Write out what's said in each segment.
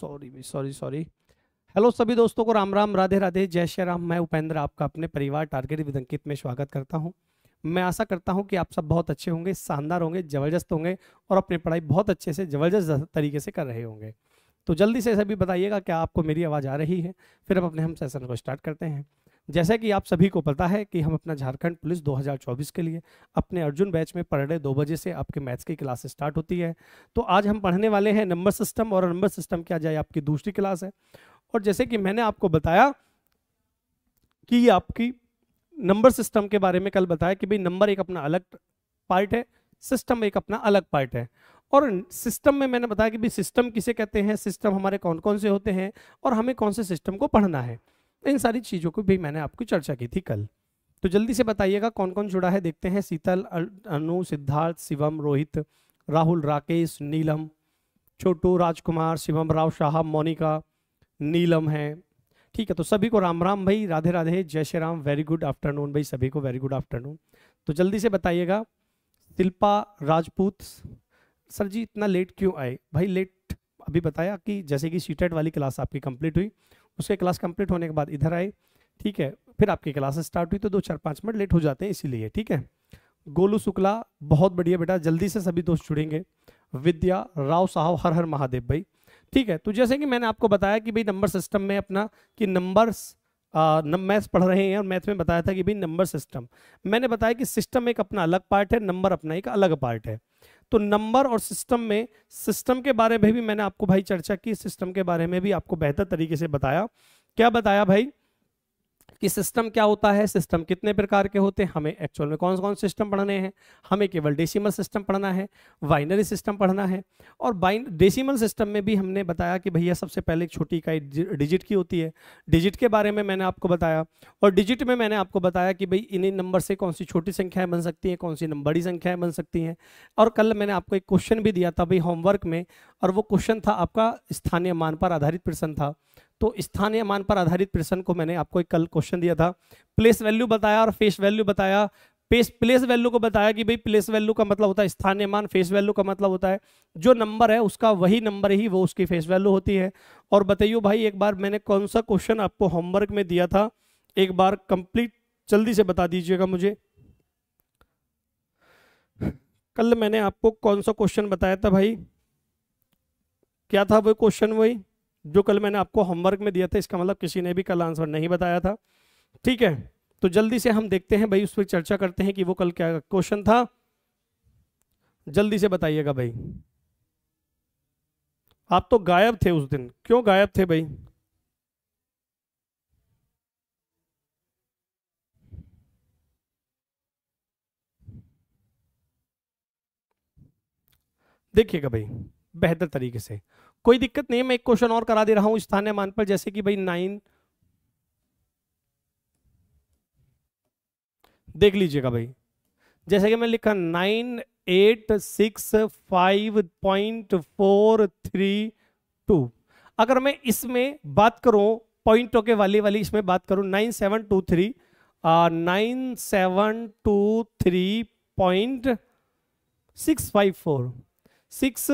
Sorry भाई sorry sorry hello सभी दोस्तों को राम राम राधे राधे जय श्री राम मैं उपेंद्र आपका अपने परिवार टारगेट विद अंकित में स्वागत करता हूं मैं आशा करता हूं कि आप सब बहुत अच्छे होंगे शानदार होंगे जबरदस्त होंगे और अपनी पढ़ाई बहुत अच्छे से जबरदस्त तरीके से कर रहे होंगे तो जल्दी से सभी बताइएगा क्या आपको मेरी आवाज़ आ रही है फिर आप अपने हम सेशन को स्टार्ट करते हैं जैसा कि आप सभी को पता है कि हम अपना झारखंड पुलिस 2024 के लिए अपने अर्जुन बैच में पढ़ रहे दो बजे से आपके मैथ्स की क्लास स्टार्ट होती है तो आज हम पढ़ने वाले हैं नंबर सिस्टम और नंबर सिस्टम क्या जाए आपकी दूसरी क्लास है और जैसे कि मैंने आपको बताया कि ये आपकी नंबर सिस्टम के बारे में कल बताया कि भाई नंबर एक अपना अलग पार्ट है सिस्टम एक अपना अलग पार्ट है और सिस्टम में मैंने बताया कि भाई सिस्टम किसे कहते हैं सिस्टम हमारे कौन कौन से होते हैं और हमें कौन से सिस्टम को पढ़ना है इन सारी चीज़ों को भी मैंने आपको चर्चा की थी कल तो जल्दी से बताइएगा कौन कौन जुड़ा है देखते हैं शीतल अनु सिद्धार्थ शिवम रोहित राहुल राकेश नीलम छोटू राजकुमार शिवम राव शाह मोनिका नीलम है ठीक है तो सभी को राम राम भाई राधे राधे जय Shri Ram very good afternoon भाई सभी को वेरी गुड आफ्टरनून तो जल्दी से बताइएगा शिल्पा राजपूत सर जी इतना लेट क्यों आए भाई लेट अभी बताया कि जैसे कि सीटेट e वाली क्लास आपकी कंप्लीट हुई उसके क्लास कंप्लीट होने के बाद इधर आए ठीक है फिर आपकी क्लास स्टार्ट हुई तो दो चार पाँच मिनट लेट हो जाते हैं इसीलिए ठीक है गोलू शुक्ला बहुत बढ़िया बेटा जल्दी से सभी दोस्त जुड़ेंगे विद्या राव साहब हर हर महादेव भाई ठीक है तो जैसे कि मैंने आपको बताया कि भाई नंबर सिस्टम में अपना कि नंबर्स मैथ्स पढ़ रहे हैं और मैथ में बताया था कि भाई नंबर सिस्टम मैंने बताया कि सिस्टम एक अपना अलग पार्ट है नंबर अपना एक अलग पार्ट है तो नंबर और सिस्टम में सिस्टम के बारे में भी मैंने आपको भाई चर्चा की सिस्टम के बारे में भी आपको बेहतर तरीके से बताया क्या बताया भाई कि सिस्टम क्या होता है सिस्टम कितने प्रकार के होते हैं हमें एक्चुअल में कौन कौन सिस्टम पढ़ने हैं हमें केवल डेसिमल सिस्टम पढ़ना है बाइनरी सिस्टम पढ़ना है और बाइन डेसिमल सिस्टम में भी हमने बताया कि भैया सबसे पहले एक छोटी इकाई डिजिट की होती है डिजिट के बारे में मैंने आपको बताया और डिजिट में मैंने आपको बताया कि भाई इन्हीं नंबर से कौन सी छोटी संख्याएँ बन सकती हैं कौन सी बड़ी संख्याएँ बन सकती हैं और कल मैंने आपको एक क्वेश्चन भी दिया था भाई होमवर्क में और वो क्वेश्चन था आपका स्थानीय मान पर आधारित प्रश्न था तो स्थानीय मान पर आधारित प्रश्न को मैंने आपको एक कल क्वेश्चन दिया था प्लेस वैल्यू बताया और फेस वैल्यू बताया पेस प्लेस वैल्यू को बताया कि भाई प्लेस वैल्यू का मतलब होता है स्थानीय मान फेस वैल्यू का मतलब होता है जो नंबर है उसका वही नंबर ही वो उसकी फेस वैल्यू होती है और बताइए भाई एक बार मैंने कौन सा क्वेश्चन आपको होमवर्क में दिया था एक बार कंप्लीट जल्दी से बता दीजिएगा मुझे कल मैंने आपको कौन सा क्वेश्चन बताया था भाई क्या था वो क्वेश्चन वही जो कल मैंने आपको होमवर्क में दिया था इसका मतलब किसी ने भी कल आंसर नहीं बताया था ठीक है तो जल्दी से हम देखते हैं भाई उस पर चर्चा करते हैं कि वो कल क्या क्वेश्चन था जल्दी से बताइएगा भाई आप तो गायब थे उस दिन क्यों गायब थे भाई देखिएगा भाई बेहतर तरीके से कोई दिक्कत नहीं मैं एक क्वेश्चन और करा दे रहा हूं स्थानीय मान पर जैसे कि भाई नाइन देख लीजिएगा भाई जैसे कि मैं लिखा nine eight six five point four three two अगर मैं इसमें बात करूं पॉइंटों के वाली वाली इसमें बात करूं nine seven two three nine seven two three point six five four six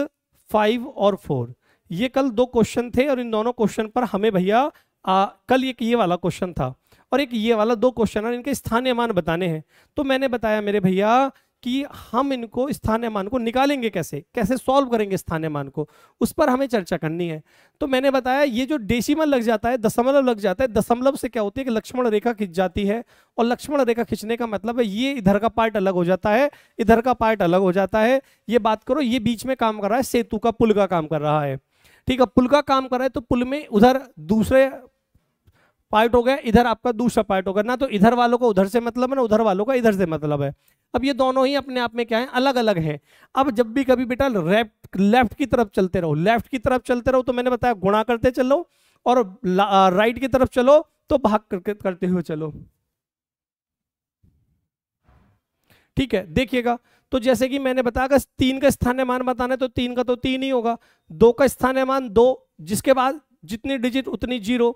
five और फोर ये कल दो क्वेश्चन थे और इन दोनों क्वेश्चन पर हमें भैया कल एक ये वाला क्वेश्चन था और एक ये वाला दो क्वेश्चन और इनके स्थानीय मान बताने हैं तो मैंने बताया मेरे भैया कि हम इनको स्थानीय मान को निकालेंगे कैसे कैसे सॉल्व करेंगे स्थानीय मान को उस पर हमें चर्चा करनी है तो मैंने बताया ये जो डेसिमल लग जाता है दशमलव लग जाता है दशमलव से क्या होती है कि लक्ष्मण रेखा खिंच जाती है और लक्ष्मण रेखा खींचने का मतलब है ये इधर का पार्ट अलग हो जाता है इधर का पार्ट अलग हो जाता है ये बात करो ये बीच में काम कर रहा है सेतु का पुल का काम कर रहा है ठीक है पुल का काम कर रहा है तो पुल में उधर दूसरे पार्ट हो गया इधर आपका दूसरा पार्ट हो गया ना तो इधर वालों को उधर से मतलब है ना उधर वालों का इधर से मतलब है अब ये दोनों ही अपने आप में क्या है अलग अलग है अब जब भी कभी बेटा लेफ्ट लेफ्ट की तरफ चलते रहो लेफ्ट की तरफ चलते रहो तो मैंने बताया गुणा करते चलो और राइट की तरफ चलो तो भाग करते हुए चलो ठीक है देखिएगा तो जैसे कि मैंने बताया अगर तीन का स्थानीय मान बताना है तो तीन का तो तीन ही होगा दो का स्थानीय मान दो जिसके बाद जितनी डिजिट उतनी जीरो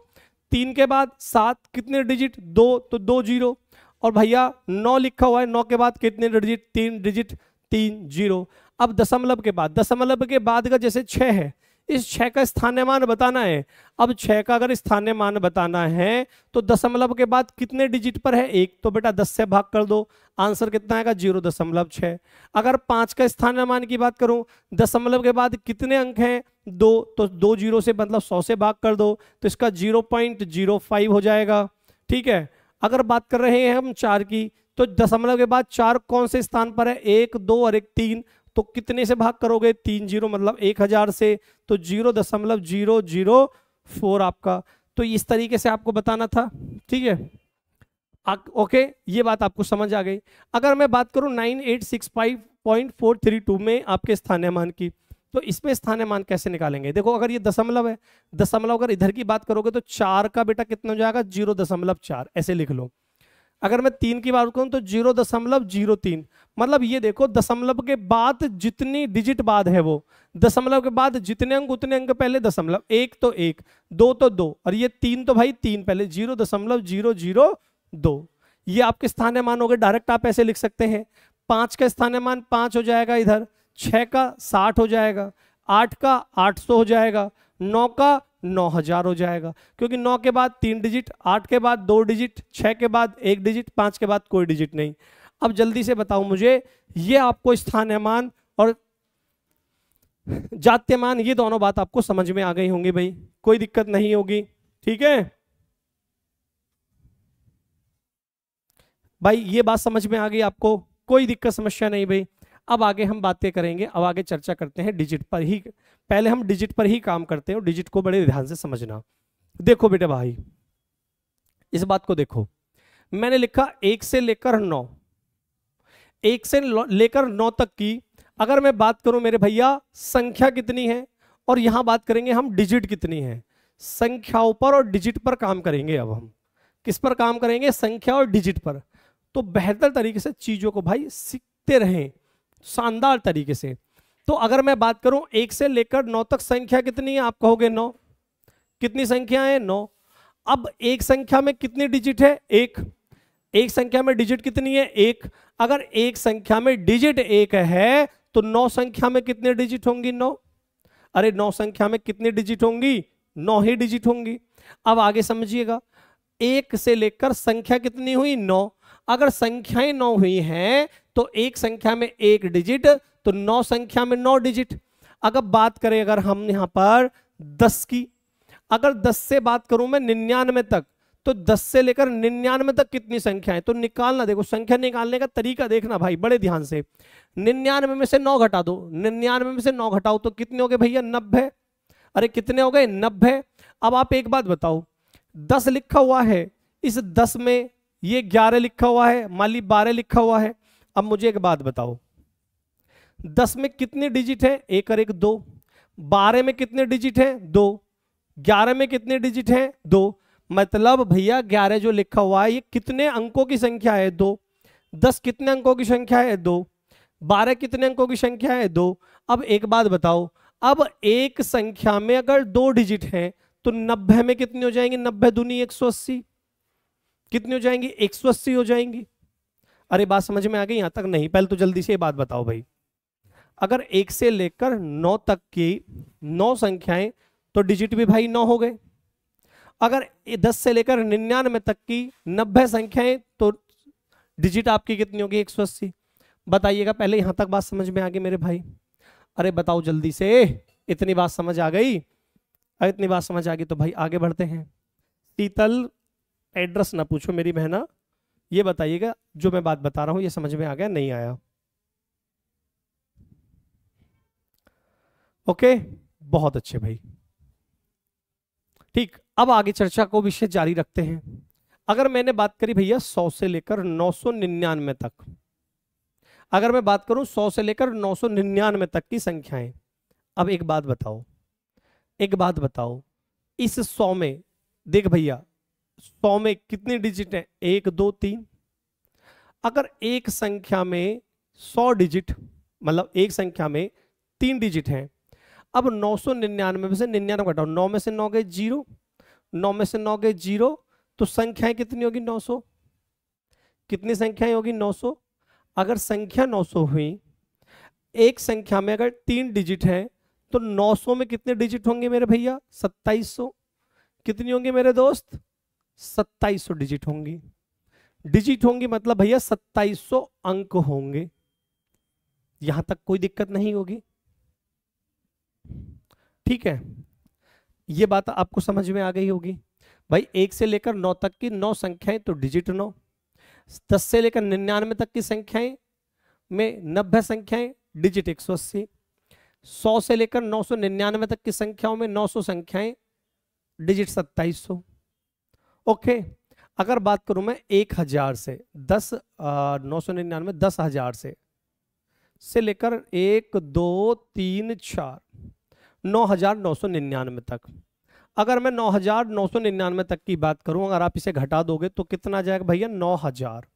तीन के बाद सात कितने डिजिट दो तो दो जीरो और भैया नौ लिखा हुआ है नौ के बाद कितने डिजिट तीन डिजिट तीन जीरो अब दशमलव के बाद दशमलव के बाद का जैसे छः है इस छः का स्थानीय मान बताना है अब छः का अगर स्थानीय मान बताना है तो दशमलव के बाद कितने डिजिट पर है एक तो बेटा दस से भाग कर दो आंसर कितना आएगा जीरो दशमलव छः अगर पाँच का स्थानीय मान की बात करूं दशमलव के बाद कितने अंक हैं दो तो दो जीरो से मतलब सौ से भाग कर दो तो इसका जीरो पॉइंट जीरो फाइव हो जाएगा ठीक है अगर बात कर रहे हैं हम चार की तो दशमलव के बाद चार कौन से स्थान पर है एक दो और एक तीन तो कितने से भाग करोगे तीन जीरो मतलब एक हजार से तो जीरो दशमलव जीरो जीरो फोर आपका तो इस तरीके से आपको बताना था ठीक है ओके ये बात आपको समझ आ गई अगर मैं बात करूं nine eight six five point four three two में आपके स्थानीय मान की तो इसमें स्थानीय मान कैसे निकालेंगे देखो अगर ये दशमलव है दशमलव अगर इधर की बात करोगे तो चार का बेटा कितना हो जाएगा जीरो दशमलव चार ऐसे लिख लो अगर मैं तीन की बात करूँ तो जीरो दशमलव जीरो तीन मतलब ये देखो दशमलव के बाद जितनी डिजिट बाद है वो दशमलव के बाद जितने अंक उतने अंक पहले दशमलव एक तो एक दो तो दो और ये तीन तो भाई तीन पहले जीरो दशमलव जीरो जीरो दो ये आपके स्थानीय मान हो गए डायरेक्ट आप ऐसे लिख सकते हैं पाँच का स्थानीय मान पाँच हो जाएगा इधर छः का साठ हो जाएगा आठ का आठ सौ हो जाएगा नौ का नौ हजार हो जाएगा क्योंकि नौ के बाद तीन डिजिट आठ के बाद दो डिजिट छः के बाद एक डिजिट पाँच के बाद कोई डिजिट नहीं अब जल्दी से बताओ मुझे ये आपको स्थानमान और जात्यमान ये दोनों बात आपको समझ में आ गई होंगी भाई कोई दिक्कत नहीं होगी ठीक है भाई ये बात समझ में आ गई आपको कोई दिक्कत समस्या नहीं भाई अब आगे हम बातें करेंगे अब आगे चर्चा करते हैं डिजिट पर ही पहले हम डिजिट पर ही काम करते हैं और डिजिट को बड़े ध्यान से समझना देखो बेटे भाई इस बात को देखो मैंने लिखा एक से लेकर नौ एक से लेकर नौ तक की अगर मैं बात करूं मेरे भैया संख्या कितनी है और यहां बात करेंगे हम डिजिट कितनी है संख्याओं पर और डिजिट पर काम करेंगे अब हम किस पर काम करेंगे संख्या और डिजिट पर तो बेहतर तरीके से चीजों को भाई सीखते रहें शानदार तरीके से तो अगर मैं बात करूं एक से लेकर नौ तक संख्या कितनी है आप कहोगे नौ कितनी संख्या है नौ अब एक संख्या में कितनी डिजिट है एक एक संख्या में डिजिट कितनी है एक अगर एक संख्या में डिजिट एक है तो नौ संख्या में कितने डिजिट होंगी नौ अरे नौ संख्या में कितनी डिजिट होंगी नौ ही डिजिट होंगी अब आगे समझिएगा एक से लेकर संख्या कितनी हुई नौ अगर संख्याएं नौ हुई हैं तो एक संख्या में एक डिजिट तो नौ संख्या में नौ डिजिट अगर बात करें अगर हम यहां पर दस की अगर दस से बात करूं मैं निन्यानवे तक तो दस से लेकर निन्यानवे तक कितनी संख्या है तो निकालना देखो संख्या निकालने का तरीका देखना भाई बड़े ध्यान से निन्यानवे में से नौ घटा दो निन्यानवे में से नौ घटाओ तो कितने हो गए भैया नब्बे अरे कितने हो गए नब्बे अब आप एक बात बताओ दस लिखा हुआ है इस दस में ये ग्यारह लिखा हुआ है मान ली बारह लिखा हुआ है अब मुझे एक बात बताओ दस में कितने डिजिट है एक और एक दो बारह में कितने डिजिट है दो ग्यारह में कितने डिजिट है दो मतलब भैया ग्यारह जो लिखा हुआ है ये कितने अंकों की संख्या है दो दस कितने अंकों की संख्या है दो बारह कितने अंकों की संख्या है दो अब एक बात बताओ अब एक संख्या में अगर दो डिजिट हैं तो नब्बे में कितनी हो जाएंगी नब्बे दूनी एक सौ अस्सी कितनी हो जाएंगी एक सौ अस्सी हो जाएंगी अरे बात समझ में आ गई यहां तक नहीं पहले तो जल्दी से ये बात बताओ भाई अगर एक से लेकर नौ तक की नौ संख्याएं तो डिजिट भी भाई नौ हो गए अगर दस से लेकर निन्यानवे तक की नब्बे संख्याएं तो डिजिट आपकी कितनी होगी एक सौ अस्सी बताइएगा पहले यहां तक बात समझ में आ गई मेरे भाई अरे बताओ जल्दी से इतनी बात समझ आ गई अब इतनी बात समझ आ गई तो भाई आगे बढ़ते हैं शीतल एड्रेस ना पूछो मेरी बहना ये बताइएगा जो मैं बात बता रहा हूं ये समझ में आ गया नहीं आया ओके बहुत अच्छे भाई ठीक अब आगे चर्चा को विषय जारी रखते हैं अगर मैंने बात करी भैया सौ से लेकर नौ सौ निन्यानवे तक अगर मैं बात करूं सौ से लेकर नौ सौ निन्यानवे तक की संख्याएं अब एक बात बताओ एक बात बताओ इस सौ में देख भैया सौ में कितने डिजिट हैं एक दो तीन अगर एक संख्या में सौ डिजिट मतलब एक संख्या में तीन डिजिट हैं अब नौ सौ निन्यानवे में से निन्यानवे घटाओ नौ में से नौ गए जीरो नौ में से नौ गए जीरो तो संख्याएं कितनी होगी नौ सौ कितनी संख्याएं होगी नौ सौ अगर संख्या नौ सौ हुई एक संख्या में अगर तीन डिजिट हैं तो 900 में कितने डिजिट होंगे मेरे भैया 2700 कितनी होंगी मेरे दोस्त 2700 डिजिट होंगी डिजिट होंगी मतलब भैया 2700 अंक होंगे यहां तक कोई दिक्कत नहीं होगी ठीक है ये बात आपको समझ में आ गई होगी भाई एक से लेकर नौ तक की नौ संख्याएं तो डिजिट नौ दस से लेकर निन्यानवे तक की संख्याएं में नब्बे संख्याएं डिजिट एक सौ अस्सी सौ से लेकर नौ सौ निन्यानवे तक की संख्याओं में नौ सौ संख्याएं डिजिट सौ ओके अगर बात करूं मैं एक हजार से दस नौ सौ निन्यानवे दस हजार से से लेकर एक दो तीन चार नौ हजार नौ सौ निन्यानवे तक अगर मैं नौ हजार नौ सौ निन्यानवे तक की बात करूं अगर आप इसे घटा दोगे तो कितना जाएगा भैया नौ हजार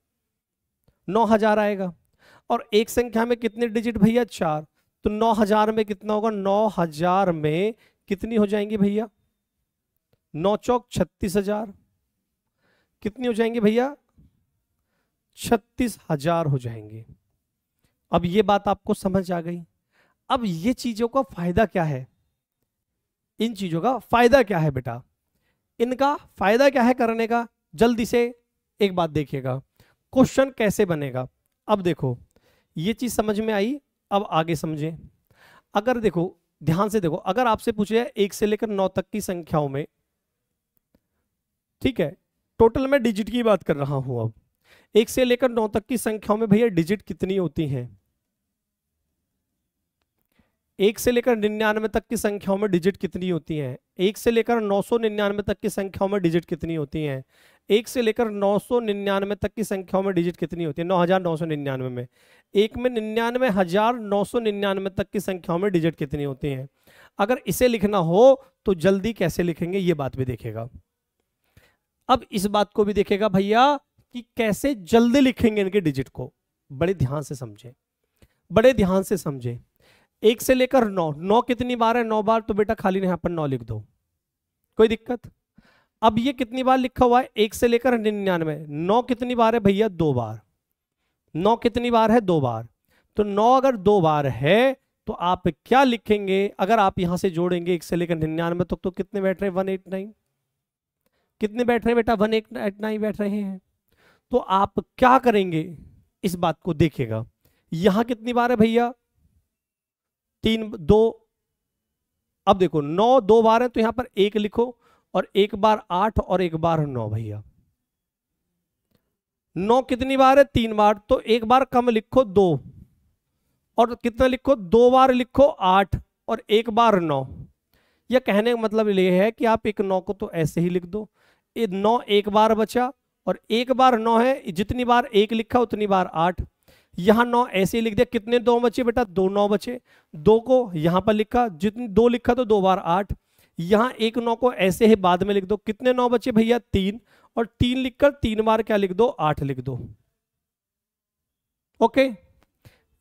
नौ हजार आएगा और एक संख्या में कितने डिजिट भैया चार तो नौ हजार में कितना होगा नौ हजार में कितनी हो जाएंगी भैया नौ चौक छत्तीस हजार कितनी हो जाएंगी भैया छत्तीस हजार हो जाएंगे अब ये बात आपको समझ आ गई अब ये चीजों का फायदा क्या है इन चीजों का फायदा क्या है बेटा इनका फायदा क्या है करने का जल्दी से एक बात देखिएगा क्वेश्चन कैसे बनेगा अब देखो ये चीज समझ में आई अब आगे समझें अगर देखो ध्यान से देखो अगर आपसे पूछे एक से लेकर नौ तक की संख्याओं में ठीक है टोटल मैं डिजिट की बात कर रहा हूं अब एक से लेकर नौ तक की संख्याओं में भैया डिजिट कितनी होती हैं एक से लेकर निन्यानवे तक की संख्याओं में डिजिट कितनी होती हैं एक से लेकर नौ सौ निन्यानवे तक की संख्याओं में डिजिट कितनी होती हैं एक से लेकर नौ सौ निन्यानवे तक की संख्याओं में डिजिट कितनी होती है नौ हजार नौ सौ निन्यानवे में एक में निन्यानवे हजार नौ सौ निन्यानवे तक की संख्याओं में डिजिट कितनी होती हैं अगर इसे लिखना हो तो जल्दी कैसे लिखेंगे ये बात भी देखेगा अब इस बात को भी देखेगा भैया कि कैसे जल्दी लिखेंगे इनके डिजिट को बड़े ध्यान से समझें बड़े ध्यान से समझें एक से लेकर नौ नौ कितनी बार है नौ बार तो बेटा खाली यहां पर नौ लिख दो कोई दिक्कत अब ये कितनी बार लिखा हुआ है एक से लेकर निन्यानवे नौ कितनी बार है भैया दो बार नौ कितनी बार है दो बार तो नौ अगर दो बार है तो आप क्या लिखेंगे अगर आप यहां से जोड़ेंगे एक से लेकर निन्यानवे तक तो, तो कितने बैठ रहे वन एट नाइन कितने बैठ रहे बेटा वन एट नाइन बैठ रहे हैं तो आप क्या करेंगे इस बात को देखिएगा यहां कितनी बार है भैया तीन दो अब देखो नौ दो बार है तो यहां पर एक लिखो और एक बार आठ और एक बार नौ भैया नौ कितनी बार है तीन बार तो एक बार कम लिखो दो और कितना लिखो दो बार लिखो आठ और एक बार नौ यह कहने का मतलब यह है कि आप एक नौ को तो ऐसे ही लिख दो नौ एक बार बचा और एक बार नौ है जितनी बार एक लिखा उतनी बार आठ यहाँ नौ ऐसे ही लिख दिया कितने दो बचे बेटा दो नौ बचे दो को यहाँ पर लिखा जितनी दो लिखा तो दो बार आठ यहाँ एक नौ को ऐसे ही बाद में लिख दो कितने नौ बचे भैया तीन और तीन लिखकर तीन बार क्या लिख दो आठ लिख दो ओके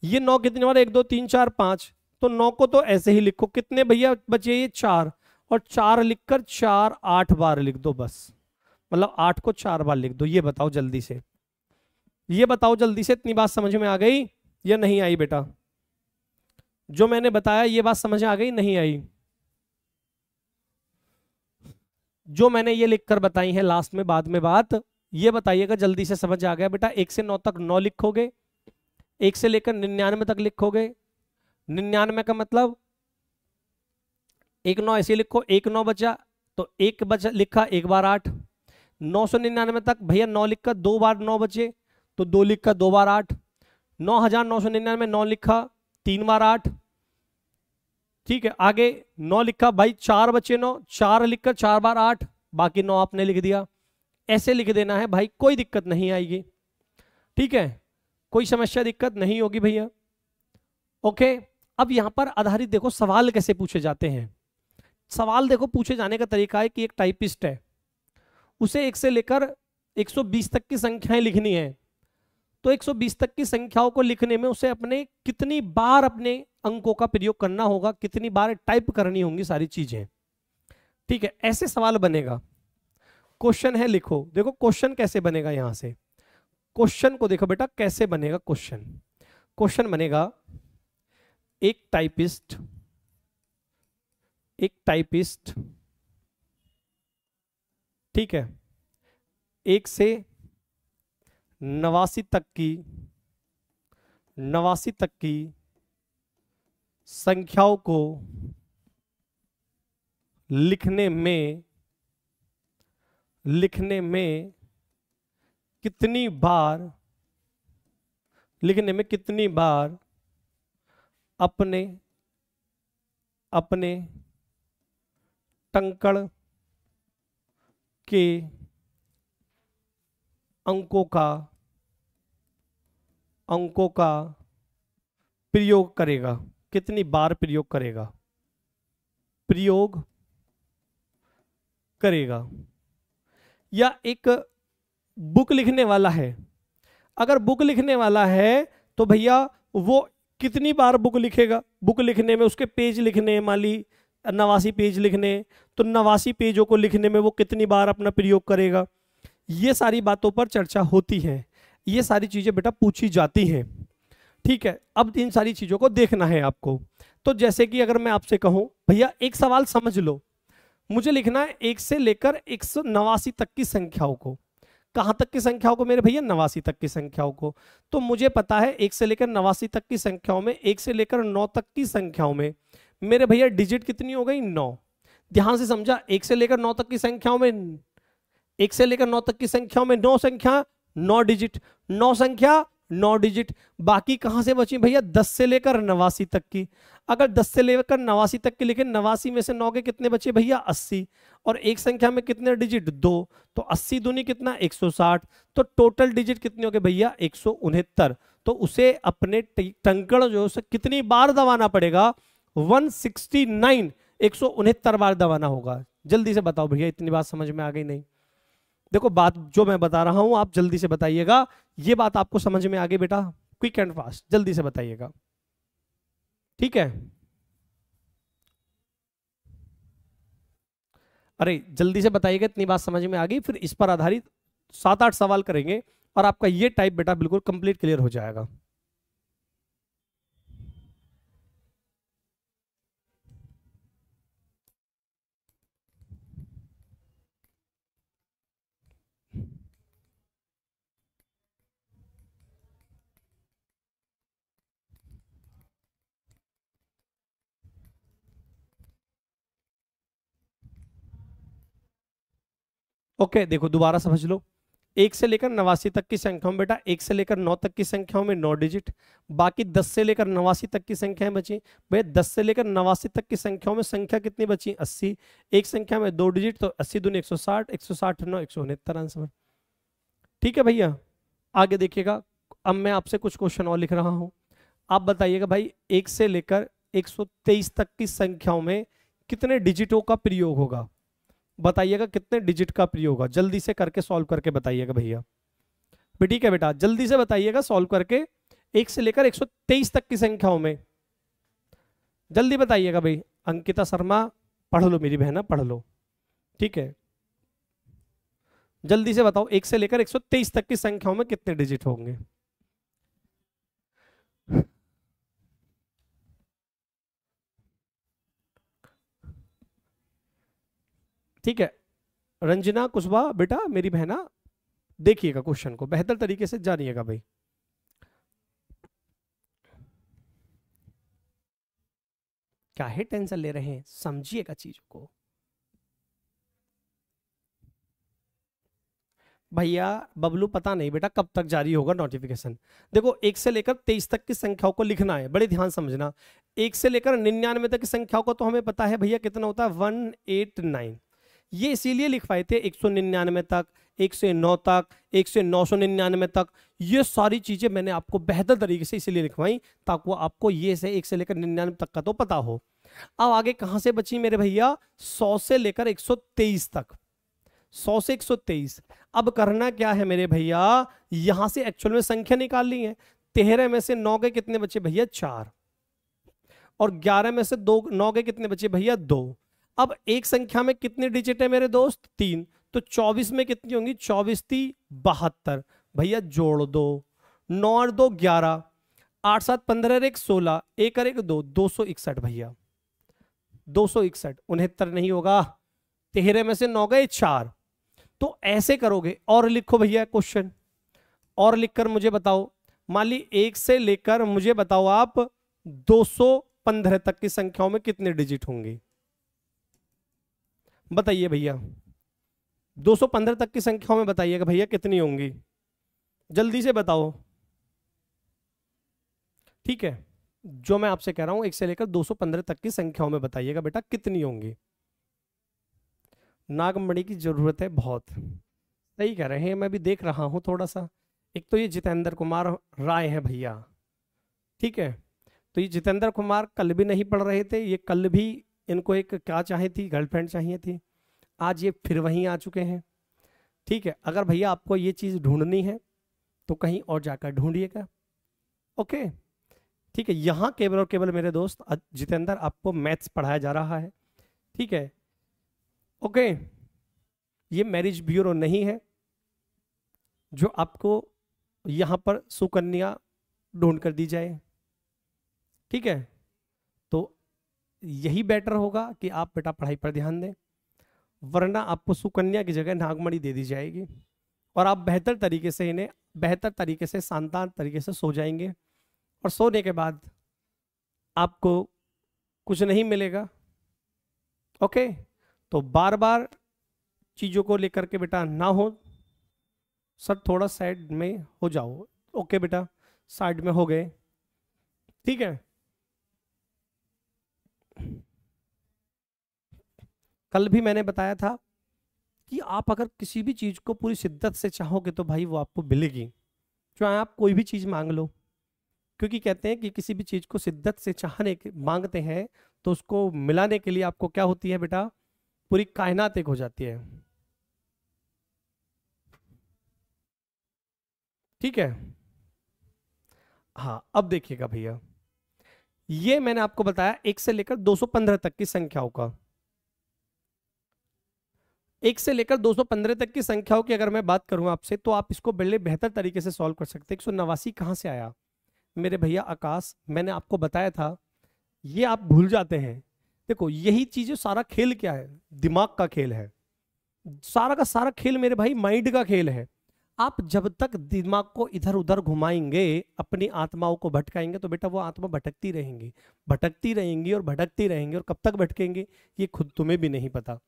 ये नौ कितने बार एक दो तीन चार पांच तो नौ को तो ऐसे ही लिखो कितने भैया बचे ये चार और चार लिखकर चार आठ बार लिख दो बस मतलब आठ को चार बार लिख दो ये बताओ जल्दी से ये बताओ जल्दी से इतनी बात समझ में आ गई या नहीं आई बेटा जो मैंने बताया ये बात समझ आ गई नहीं आई जो मैंने ये लिखकर बताई है लास्ट में बाद में बात ये बताइएगा जल्दी से समझ आ गया बेटा एक से नौ तक नौ लिखोगे एक से लेकर निन्यानवे तक लिखोगे निन्यानवे का मतलब एक नौ ऐसे लिखो एक नौ बचा तो एक बचा लिखा एक बार आठ नौ सौ निन्यानवे तक भैया नौ लिखकर दो बार नौ बचे तो दो लिखा दो बार आठ नौ हजार नौ सौ निन्यानवे नौ लिखा तीन बार आठ ठीक है आगे नौ लिखा भाई चार बच्चे नौ चार लिखकर चार बार आठ बाकी नौ आपने लिख दिया ऐसे लिख देना है भाई कोई दिक्कत नहीं आएगी ठीक है कोई समस्या दिक्कत नहीं होगी भैया ओके अब यहां पर आधारित देखो सवाल कैसे पूछे जाते हैं सवाल देखो पूछे जाने का तरीका है कि एक टाइपिस्ट है उसे एक से लेकर 120 तक की संख्याएं लिखनी है तो 120 तक की संख्याओं को लिखने में उसे अपने कितनी बार अपने अंकों का प्रयोग करना होगा कितनी बार टाइप करनी होंगी सारी चीजें ठीक है ऐसे सवाल बनेगा क्वेश्चन है लिखो देखो क्वेश्चन कैसे बनेगा यहां से क्वेश्चन को देखो बेटा कैसे बनेगा क्वेश्चन क्वेश्चन बनेगा एक टाइपिस्ट एक टाइपिस्ट ठीक है एक से नवासी तक की नवासी तक की संख्याओं को लिखने में लिखने में कितनी बार लिखने में कितनी बार अपने अपने टंकड़ के अंकों का अंकों का प्रयोग करेगा कितनी बार प्रयोग करेगा प्रयोग करेगा या एक बुक लिखने वाला है अगर बुक लिखने वाला है तो भैया वो कितनी बार बुक लिखेगा बुक लिखने में उसके पेज लिखने माली नवासी पेज लिखने तो नवासी पेजों को लिखने में वो कितनी बार अपना प्रयोग करेगा ये सारी बातों पर चर्चा होती है ये सारी चीज़ें बेटा पूछी जाती हैं ठीक है अब इन सारी चीज़ों को देखना है आपको तो जैसे कि अगर मैं आपसे कहूँ भैया एक सवाल समझ लो मुझे लिखना है एक से लेकर एक सौ नवासी तक की संख्याओं को कहाँ तक की संख्याओं को मेरे भैया नवासी तक की संख्याओं को तो मुझे पता है एक से लेकर नवासी तक की संख्याओं में एक से लेकर नौ तक की संख्याओं में मेरे भैया डिजिट कितनी हो गई नौ ध्यान से समझा एक से लेकर नौ तक की संख्याओं में एक से लेकर नौ तक की संख्याओं में नौ संख्या नौ डिजिट नौ संख्या नौ डिजिट बाकी कहां से बची भैया दस से लेकर नवासी तक की अगर दस से लेकर नवासी तक की लेकिन नवासी में से नौ के कितने बचे भैया अस्सी और एक संख्या में कितने डिजिट दो तो अस्सी दूनी कितना एक सौ साठ तो टोटल डिजिट कितने हो गए भैया एक सौ उनहत्तर तो उसे अपने टंकड़ जो है कितनी बार दबाना पड़ेगा वन सिक्सटी नाइन एक सौ उनहत्तर बार दबाना होगा जल्दी से बताओ भैया इतनी बात समझ में आ गई नहीं देखो बात जो मैं बता रहा हूं आप जल्दी से बताइएगा ये बात आपको समझ में आ गई बेटा क्विक एंड फास्ट जल्दी से बताइएगा ठीक है अरे जल्दी से बताइएगा इतनी बात समझ में आ गई फिर इस पर आधारित सात आठ सवाल करेंगे और आपका ये टाइप बेटा बिल्कुल कंप्लीट क्लियर हो जाएगा ओके देखो दोबारा समझ लो एक से लेकर नवासी तक की संख्याओं में बेटा एक से लेकर नौ तक की संख्याओं में नौ डिजिट बाकी दस से लेकर नवासी तक की संख्याएं बची भैया दस से लेकर नवासी तक की संख्याओं में संख्या कितनी बची अस्सी एक संख्या में दो डिजिट तो अस्सी दून एक सौ साठ एक सौ साठ नौ एक सौ उनहत्तर आंसर ठीक है भैया आगे देखिएगा अब मैं आपसे कुछ क्वेश्चन और लिख रहा हूँ आप बताइएगा भाई एक से लेकर तेईस तक की संख्याओं में कितने डिजिटों का प्रयोग होगा बताइएगा कितने डिजिट का प्रयोग होगा जल्दी से करके सॉल्व करके बताइएगा भैया ठीक है बेटा जल्दी से बताइएगा सॉल्व करके एक से लेकर 123 तक की संख्याओं में जल्दी बताइएगा भाई अंकिता शर्मा पढ़ लो मेरी बहना पढ़ लो ठीक है जल्दी से बताओ एक से लेकर 123 तक की संख्याओं में कितने डिजिट होंगे ठीक है रंजना कुशबा बेटा मेरी बहना देखिएगा क्वेश्चन को बेहतर तरीके से जानिएगा भाई क्या है टेंशन ले रहे हैं समझिएगा चीजों को भैया बबलू पता नहीं बेटा कब तक जारी होगा नोटिफिकेशन देखो एक से लेकर तेईस तक की संख्याओं को लिखना है बड़े ध्यान समझना एक से लेकर निन्यानवे तक की संख्याओं को तो हमें पता है भैया कितना होता है वन एट नाइन ये इसीलिए थे एक थे 199 तक एक से नौ तक एक से नौ सौ निन्यानवे तक ये सारी चीज़ें मैंने आपको बेहतर तरीके से इसीलिए लिखवाई ताकि आपको ये से एक से लेकर निन्यानवे तक का तो पता हो अब आगे कहाँ से बची मेरे भैया सौ से लेकर एक सौ तेईस तक सौ से एक सौ तेईस अब करना क्या है मेरे भैया यहां से एक्चुअल में संख्या निकालनी है तेरह में से नौ के कितने बचे भैया चार और ग्यारह में से दो नौ के कितने बचे भैया दो अब एक संख्या में कितने डिजिट है मेरे दोस्त तीन तो चौबीस में कितनी होंगी चौबीस थी बहत्तर भैया जोड़ दो नौ और दो ग्यारह आठ सात पंद्रह एक सोलह एक और एक दो दो सौ इकसठ भैया दो सौ इकसठ उनहत्तर नहीं होगा तेरह में से नौ गए चार तो ऐसे करोगे और लिखो भैया क्वेश्चन और लिखकर मुझे बताओ मान ली एक से लेकर मुझे बताओ आप दो सौ पंद्रह तक की संख्याओं में कितने डिजिट होंगे बताइए भैया 215 तक की संख्याओं में बताइएगा भैया कितनी होंगी जल्दी से बताओ ठीक है जो मैं आपसे कह रहा हूं एक से लेकर 215 तक की संख्याओं में बताइएगा बेटा कितनी होंगी नागमणि की जरूरत है बहुत सही कह रहे हैं मैं भी देख रहा हूं थोड़ा सा एक तो ये जितेंद्र कुमार राय है भैया ठीक है तो ये जितेंद्र कुमार कल भी नहीं पढ़ रहे थे ये कल भी इनको एक क्या चाहिए थी गर्लफ्रेंड चाहिए थी आज ये फिर वहीं आ चुके हैं ठीक है अगर भैया आपको ये चीज़ ढूंढनी है तो कहीं और जाकर ढूंढिएगा ओके ठीक है यहाँ केवल और केवल मेरे दोस्त जितेंद्र आपको मैथ्स पढ़ाया जा रहा है ठीक है ओके ये मैरिज ब्यूरो नहीं है जो आपको यहाँ पर सुकन्या ढूंढ कर दी जाए ठीक है यही बेटर होगा कि आप बेटा पढ़ाई पर ध्यान दें वरना आपको सुकन्या की जगह नागमणि दे दी जाएगी और आप बेहतर तरीके से इन्हें बेहतर तरीके से शानदार तरीके से सो जाएंगे और सोने के बाद आपको कुछ नहीं मिलेगा ओके तो बार बार चीज़ों को लेकर के बेटा ना हो सर थोड़ा साइड में हो जाओ ओके बेटा साइड में हो गए ठीक है कल भी मैंने बताया था कि आप अगर किसी भी चीज़ को पूरी शिद्दत से चाहोगे तो भाई वो आपको मिलेगी चाहे आप कोई भी चीज़ मांग लो क्योंकि कहते हैं कि किसी भी चीज़ को शिद्दत से चाहने के मांगते हैं तो उसको मिलाने के लिए आपको क्या होती है बेटा पूरी कायनात एक हो जाती है ठीक है हाँ अब देखिएगा भैया ये मैंने आपको बताया एक से लेकर 215 तक की संख्याओं का एक से लेकर 215 तक की संख्याओं की अगर मैं बात करूं आपसे तो आप इसको बड़े बेहतर तरीके से सॉल्व कर सकते हैं एक सौ नवासी कहाँ से आया मेरे भैया आकाश मैंने आपको बताया था ये आप भूल जाते हैं देखो यही चीज़ सारा खेल क्या है दिमाग का खेल है सारा का सारा खेल मेरे भाई माइंड का खेल है आप जब तक दिमाग को इधर उधर घुमाएंगे अपनी आत्माओं को भटकाएंगे तो बेटा वो आत्मा भटकती रहेंगी भटकती रहेंगी और भटकती रहेंगी और कब तक भटकेंगे ये खुद तुम्हें भी नहीं पता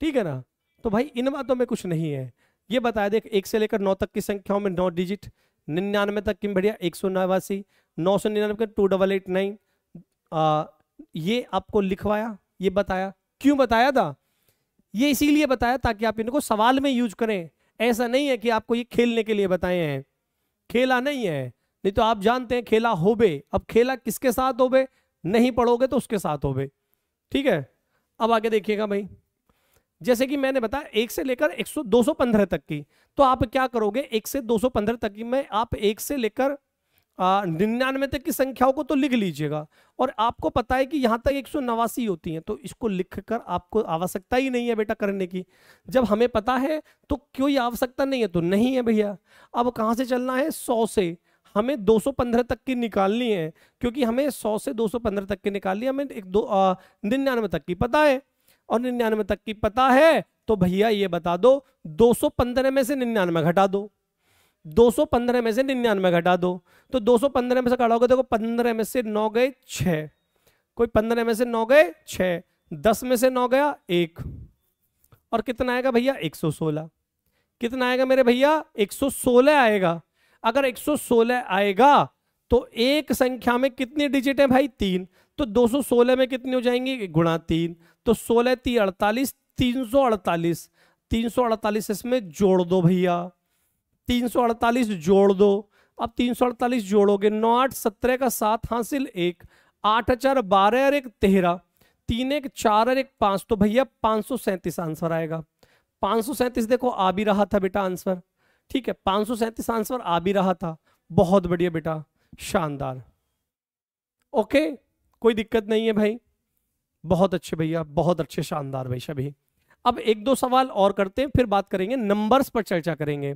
ठीक है ना तो भाई इन बातों में कुछ नहीं है ये बताया देख एक से लेकर नौ तक की संख्याओं में नौ डिजिट निन्यानवे तक की बढ़िया एक सौ नवासी नौ सौ निन्यानवे टू डबल एट नाइन ये आपको लिखवाया ये बताया क्यों बताया था ये इसीलिए बताया ताकि आप इनको सवाल में यूज करें ऐसा नहीं है कि आपको ये खेलने के लिए बताए हैं खेला नहीं है नहीं तो आप जानते हैं खेला होबे अब खेला किसके साथ होबे नहीं पढ़ोगे तो उसके साथ होबे ठीक है अब आगे देखिएगा भाई जैसे कि मैंने बताया एक से लेकर एक सौ दो सौ पंद्रह तक की तो आप क्या करोगे एक से दो सौ पंद्रह तक की में आप एक से लेकर निन्यानवे तक की संख्याओं को तो लिख लीजिएगा और आपको पता है कि यहाँ तक एक सौ नवासी होती हैं तो इसको लिख कर आपको आवश्यकता ही नहीं है बेटा करने की जब हमें पता है तो ये आवश्यकता नहीं है तो नहीं है भैया अब कहाँ से चलना है सौ से हमें 215 तक की निकालनी है क्योंकि हमें 100 से 215 तक की निकालनी है हमें एक दो निन्यानवे तक की पता है और निन्यानवे तक की पता है तो भैया ये बता दो 215 में से निन्यानवे घटा दो 215 में से निन्यानवे घटा दो तो 215 में से घटाओगे देखो 15 में से 9 गए 6 कोई 15 में से 9 गए 6 10 में से 9 गया एक और कितना आएगा भैया 116 कितना आएगा मेरे भैया 116 आएगा अगर 116 आएगा तो एक संख्या में कितने डिजिट है भाई तीन तो 216 में कितनी हो जाएंगी गुणा तीन तो सोलह ती अड़तालीस तीन सौ अड़तालीस तीन सौ अड़तालीस इसमें जोड़ दो भैया तीन सौ अड़तालीस जोड़ दो अब तीन सौ अड़तालीस जोड़ोगे नौ आठ सत्रह का सात हासिल एक आठ चार बारह और एक तेरह तीन एक चार और एक पांच तो भैया पांच सौ सैंतीस आंसर आएगा पांच सौ सैंतीस देखो आ भी रहा था बेटा आंसर ठीक है पांच सौ सैंतीस आंसर आ भी रहा था बहुत बढ़िया बेटा शानदार ओके कोई दिक्कत नहीं है भाई बहुत अच्छे भैया बहुत अच्छे शानदार भाई सभी अब एक दो सवाल और करते हैं फिर बात करेंगे नंबर्स पर चर्चा करेंगे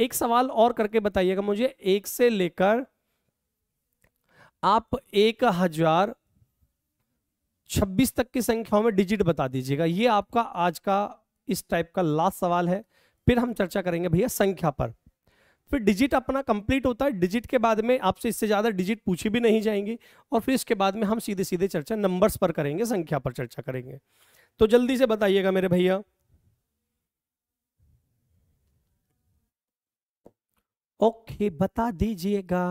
एक सवाल और करके बताइएगा मुझे एक से लेकर आप एक हजार छब्बीस तक की संख्याओं में डिजिट बता दीजिएगा ये आपका आज का इस टाइप का लास्ट सवाल है फिर हम चर्चा करेंगे भैया संख्या पर फिर डिजिट अपना कंप्लीट होता है डिजिट के बाद में आपसे इससे ज़्यादा डिजिट पूछी भी नहीं जाएंगी और फिर इसके बाद में हम सीधे सीधे चर्चा नंबर्स पर करेंगे संख्या पर चर्चा करेंगे तो जल्दी से बताइएगा मेरे भैया ओके बता दीजिएगा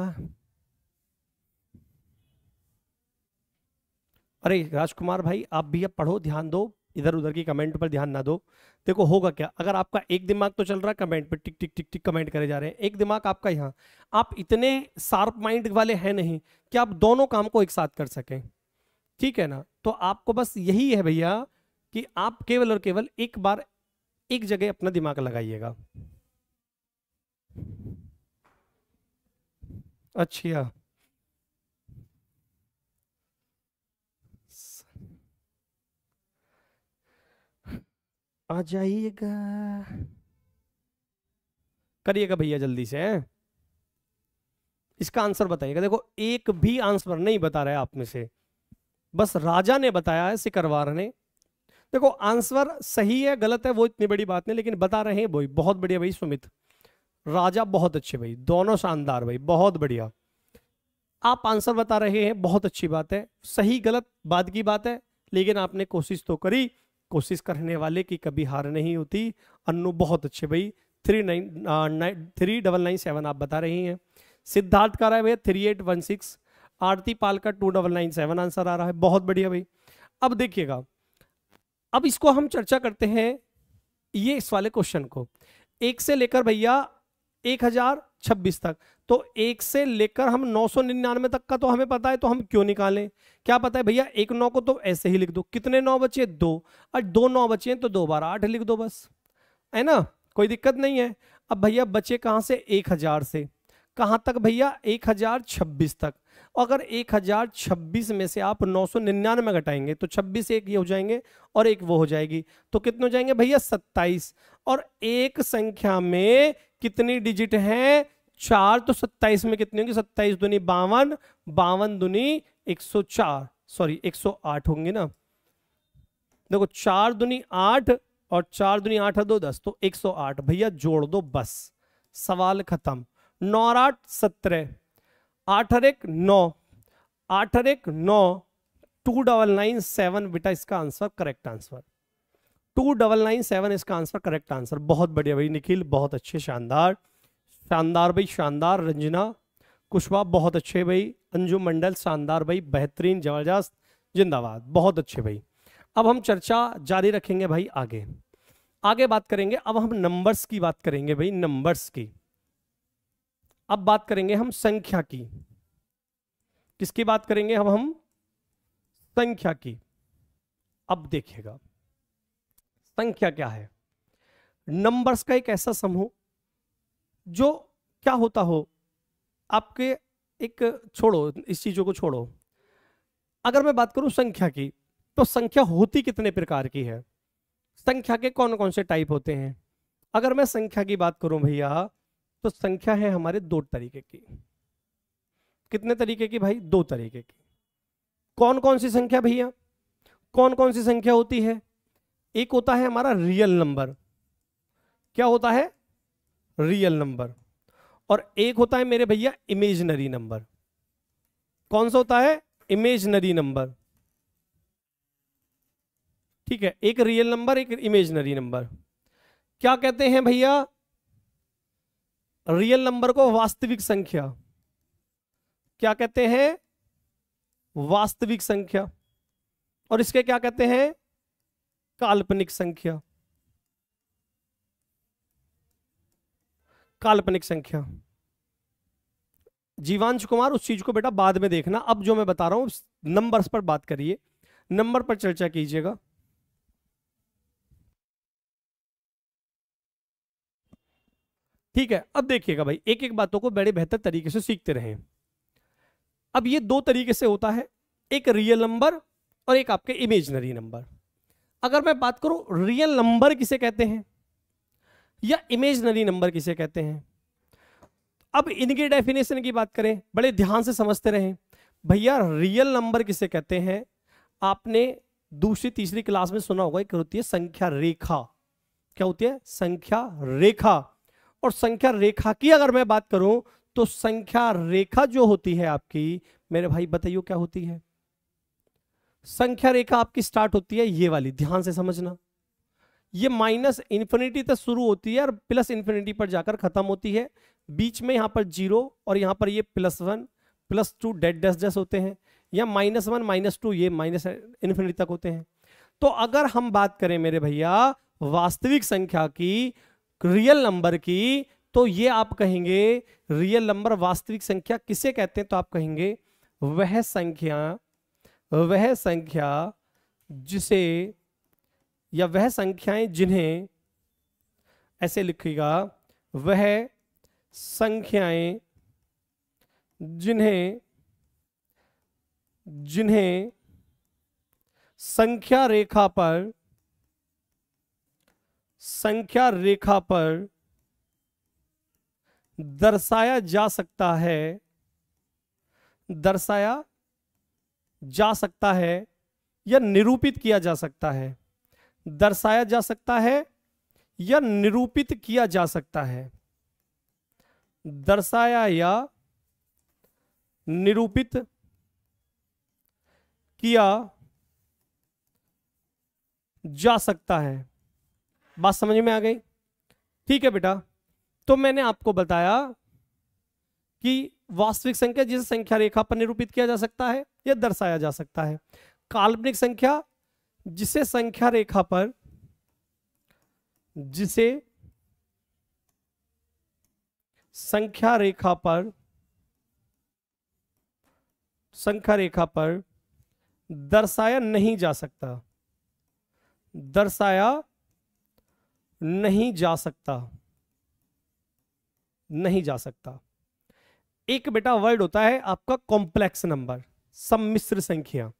अरे राजकुमार भाई आप भी अब पढ़ो ध्यान दो इधर उधर की कमेंट पर ध्यान ना दो देखो होगा क्या अगर आपका एक दिमाग तो चल रहा है कमेंट पर टिक टिक टिक टिक कमेंट करे जा रहे हैं एक दिमाग आपका यहाँ आप इतने शार्प माइंड वाले हैं नहीं कि आप दोनों काम को एक साथ कर सकें ठीक है ना तो आपको बस यही है भैया कि आप केवल और केवल एक बार एक जगह अपना दिमाग लगाइएगा अच्छा आ जाइएगा करिएगा भैया जल्दी से इसका आंसर बताइएगा देखो एक भी आंसर नहीं बता रहा है आप में से बस राजा ने बताया है सिकरवार ने देखो आंसर सही है गलत है वो इतनी बड़ी बात नहीं लेकिन बता रहे हैं भाई बहुत बढ़िया भाई सुमित राजा बहुत अच्छे भाई दोनों शानदार भाई बहुत बढ़िया आप आंसर बता रहे हैं बहुत अच्छी बात है सही गलत बाद की बात है लेकिन आपने कोशिश तो करी कोशिश करने वाले की कभी हार नहीं होती अनु बहुत अच्छे भाई three nine three double nine seven आप बता रही हैं सिद्धार्थ का रहा है भैया three eight one six Aarti Pal का two double nine seven answer आ रहा है बहुत बढ़िया भाई अब देखिएगा अब इसको हम चर्चा करते हैं ये इस वाले क्वेश्चन को एक से लेकर भैया एक हजार छब्बीस तक तो एक से लेकर हम नौ सौ निन्यानवे तक का तो हमें पता है तो हम क्यों निकालें क्या पता है भैया एक नौ को तो ऐसे ही लिख दो कितने नौ बचे दो और दो नौ बचे हैं तो दो बार आठ लिख दो बस है ना कोई दिक्कत नहीं है अब भैया बचे कहाँ से एक हजार से कहाँ तक भैया एक हजार छब्बीस तक अगर एक हजार छब्बीस में से आप नौ सौ निन्यानवे घटाएंगे तो छब्बीस एक ये हो जाएंगे और एक वो हो जाएगी तो कितने हो जाएंगे भैया सत्ताईस और एक संख्या में कितनी डिजिट हैं चार तो सत्ताईस में कितनी होंगी सत्ताईस दुनी बावन बावन दुनी एक सौ चार सॉरी एक सौ आठ होंगे ना देखो चार दुनी आठ और चार दुनी आठ दो दस तो एक सौ आठ भैया जोड़ दो बस सवाल खत्म नौ आठ सत्रह आठ हर एक नौ आठ हर एक नौ टू डबल नाइन सेवन बेटा इसका answer correct answer two double nine seven इसका आंसर करेक्ट आंसर बहुत बढ़िया भाई निखिल बहुत अच्छे शानदार शानदार भाई शानदार रंजना कुशवा बहुत अच्छे भाई अंजू मंडल शानदार भाई बेहतरीन जबरदस्त जिंदाबाद बहुत अच्छे भाई अब हम चर्चा जारी रखेंगे भाई आगे आगे बात करेंगे अब हम नंबर्स की बात करेंगे भाई नंबर्स की अब बात करेंगे हम संख्या की किसकी बात करेंगे अब हम संख्या की अब देखिएगा संख्या क्या है नंबर्स का एक ऐसा समूह जो क्या होता हो आपके एक छोड़ो इस चीज़ों को छोड़ो अगर मैं बात करूं संख्या की तो संख्या होती कितने प्रकार की है संख्या के कौन कौन से टाइप होते हैं अगर मैं संख्या की बात करूं भैया तो संख्या है हमारे दो तरीके की कितने तरीके की भाई दो तरीके की कौन कौन सी संख्या भैया कौन कौन सी संख्या होती है एक होता है हमारा रियल नंबर क्या होता है रियल नंबर और एक होता है मेरे भैया इमेजनरी नंबर कौन सा होता है इमेजनरी नंबर ठीक है एक रियल नंबर एक इमेजनरी नंबर क्या कहते हैं भैया रियल नंबर को वास्तविक संख्या क्या कहते हैं वास्तविक संख्या और इसके क्या कहते हैं काल्पनिक संख्या काल्पनिक संख्या जीवांश कुमार उस चीज को बेटा बाद में देखना अब जो मैं बता रहा हूं नंबर्स पर बात करिए नंबर पर चर्चा कीजिएगा ठीक है अब देखिएगा भाई एक एक बातों को बड़े बेहतर तरीके से सीखते रहे अब ये दो तरीके से होता है एक रियल नंबर और एक आपके इमेजनरी नंबर अगर मैं बात करूं रियल नंबर किसे कहते हैं या इमेजनरी नंबर किसे कहते हैं अब इनकी डेफिनेशन की बात करें बड़े ध्यान से समझते रहें भैया रियल नंबर किसे कहते हैं आपने दूसरी तीसरी क्लास में सुना होगा एक होती है संख्या रेखा क्या होती है संख्या रेखा और संख्या रेखा की अगर मैं बात करूं तो संख्या रेखा जो होती है आपकी मेरे भाई बताइयो क्या होती है संख्या रेखा आपकी स्टार्ट होती है ये वाली ध्यान से समझना ये माइनस इन्फिनिटी तक शुरू होती है और प्लस इन्फिनिटी पर जाकर खत्म होती है बीच में यहाँ पर जीरो और यहाँ पर ये प्लस वन प्लस टू डेड डैश डैश होते हैं या माइनस वन माइनस टू ये माइनस इन्फिनिटी तक होते हैं तो अगर हम बात करें मेरे भैया वास्तविक संख्या की रियल नंबर की तो ये आप कहेंगे रियल नंबर वास्तविक संख्या किसे कहते हैं तो आप कहेंगे वह संख्या वह संख्या जिसे या वह संख्याएं जिन्हें ऐसे लिखेगा वह संख्याएं जिन्हें जिन्हें संख्या रेखा पर संख्या रेखा पर दर्शाया जा सकता है दर्शाया जा सकता है या निरूपित किया जा सकता है दर्शाया जा सकता है या निरूपित किया जा सकता है दर्शाया या निरूपित किया जा सकता है बात समझ में आ गई ठीक है बेटा तो मैंने आपको बताया कि वास्तविक संख्या जिसे संख्या रेखा पर निरूपित किया जा सकता है या दर्शाया जा सकता है काल्पनिक संख्या जिसे संख्या रेखा पर जिसे संख्या रेखा पर संख्या रेखा पर दर्शाया नहीं जा सकता दर्शाया नहीं जा सकता नहीं जा सकता एक बेटा वर्ड होता है आपका कॉम्प्लेक्स नंबर सम्मिश्र संख्या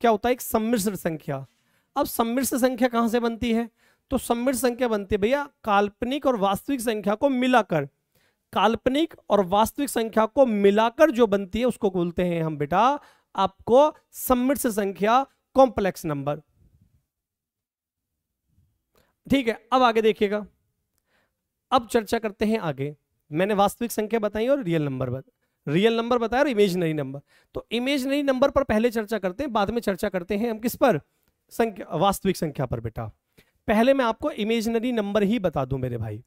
क्या होता है एक सम्मिश्र संख्या अब सम्मिश्र संख्या कहां से बनती है तो सम्मिश्र संख्या बनती है भैया काल्पनिक और वास्तविक संख्या को मिलाकर काल्पनिक और वास्तविक संख्या को मिलाकर जो बनती है उसको बोलते हैं हम बेटा आपको सम्मिश्र संख्या कॉम्प्लेक्स नंबर ठीक है अब आगे देखिएगा अब चर्चा करते हैं आगे मैंने वास्तविक संख्या बताई और रियल नंबर बताया रियल नंबर बताया और इमेजनरी नंबर तो इमेजनरी नंबर पर पहले चर्चा करते हैं बाद में चर्चा करते हैं हम किस पर संख्या वास्तविक संख्या पर बेटा पहले मैं आपको इमेजनरी नंबर ही बता दूं मेरे भाई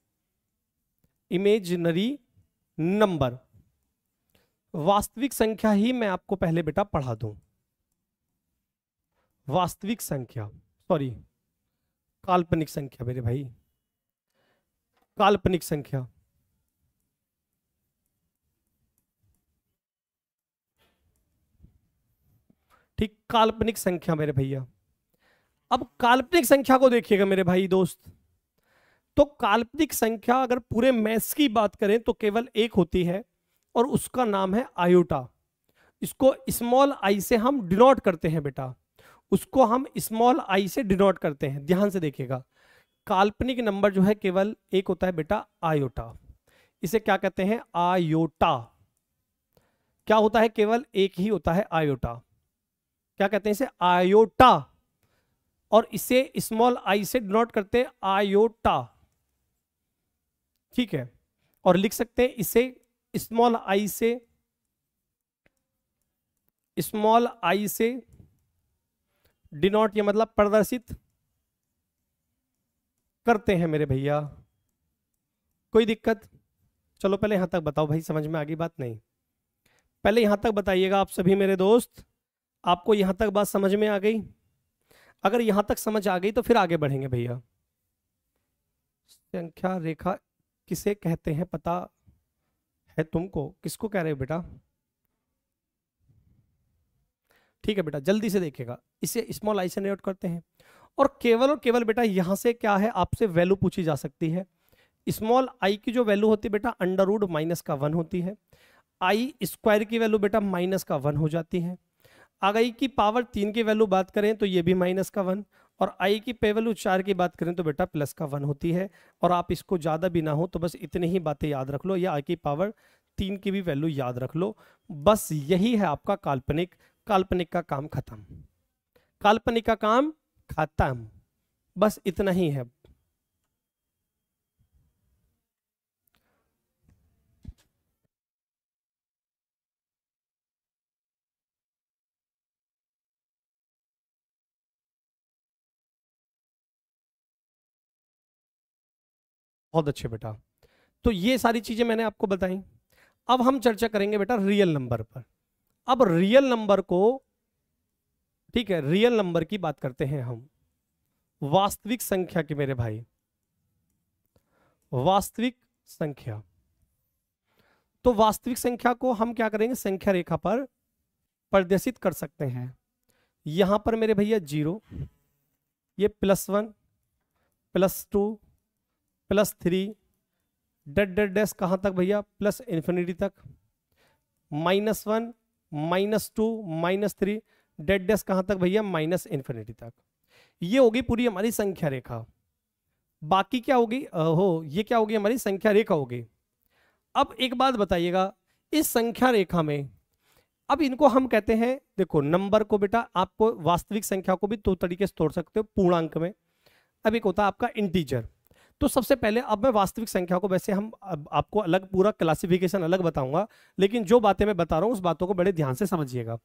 इमेजनरी नंबर वास्तविक संख्या ही मैं आपको पहले बेटा पढ़ा दूं वास्तविक संख्या सॉरी काल्पनिक संख्या मेरे भाई काल्पनिक संख्या ठीक काल्पनिक संख्या मेरे भैया अब काल्पनिक संख्या को देखिएगा मेरे भाई दोस्त तो काल्पनिक संख्या अगर पूरे मैथ्स की बात करें तो केवल एक होती है और उसका नाम है आयोटा इसको स्मॉल आई से हम डिनोट करते हैं बेटा उसको हम स्मॉल आई से डिनोट करते हैं ध्यान से देखिएगा काल्पनिक नंबर जो है केवल एक होता है बेटा आयोटा इसे क्या कहते हैं आयोटा क्या होता है केवल एक ही होता है आयोटा क्या कहते हैं इसे आयोटा और इसे स्मॉल आई से डिनोट करते हैं आयोटा ठीक है और लिख सकते हैं इसे स्मॉल आई से स्मॉल आई से डिनोट ये मतलब प्रदर्शित करते हैं मेरे भैया कोई दिक्कत चलो पहले यहां तक बताओ भाई समझ में आ गई बात नहीं पहले यहां तक बताइएगा आप सभी मेरे दोस्त आपको यहां तक बात समझ में आ गई अगर यहां तक समझ आ गई तो फिर आगे बढ़ेंगे भैया संख्या रेखा किसे कहते हैं पता है तुमको किसको कह रहे हो बेटा ठीक है बेटा जल्दी से देखेगा इसे स्मॉल आई से नोट करते हैं और केवल और केवल बेटा यहां से क्या है आपसे वैल्यू पूछी जा सकती है स्मॉल आई की जो वैल्यू होती है बेटा अंडर रूड माइनस का वन होती है आई स्क्वायर की वैल्यू बेटा माइनस का वन हो जाती है अगर आई की पावर तीन की वैल्यू बात करें तो ये भी माइनस का वन और आई की पे वैल्यू चार की बात करें तो बेटा प्लस का वन होती है और आप इसको ज़्यादा भी ना हो तो बस इतनी ही बातें याद रख लो या आई की पावर तीन की भी वैल्यू याद रख लो बस यही है आपका काल्पनिक काल्पनिक का काम खत्म काल्पनिक का काम खत्म बस इतना ही है बहुत अच्छे बेटा तो ये सारी चीज़ें मैंने आपको बताई अब हम चर्चा करेंगे बेटा रियल नंबर पर अब रियल नंबर को ठीक है रियल नंबर की बात करते हैं हम वास्तविक संख्या की मेरे भाई वास्तविक संख्या तो वास्तविक संख्या को हम क्या करेंगे संख्या रेखा पर प्रदर्शित कर सकते हैं यहां पर मेरे भैया जीरो ये plus one plus two plus three डेड डेड डैश कहाँ तक भैया प्लस इन्फिनिटी तक minus one minus two minus three डेड डैश कहाँ तक भैया माइनस इन्फिनिटी तक ये होगी पूरी हमारी संख्या रेखा बाकी क्या होगी हो ये क्या होगी हमारी संख्या रेखा होगी अब एक बात बताइएगा इस संख्या रेखा में अब इनको हम कहते हैं देखो नंबर को बेटा आपको वास्तविक संख्या को भी दो तो तरीके से तोड़ सकते हो पूर्णांक में अब एक होता है आपका इंटीजर तो सबसे पहले अब मैं वास्तविक संख्या को वैसे हम अब आपको अलग पूरा क्लासिफिकेशन अलग बताऊंगा लेकिन जो बातें मैं बता रहा हूँ उस बातों को बड़े ध्यान से समझिएगा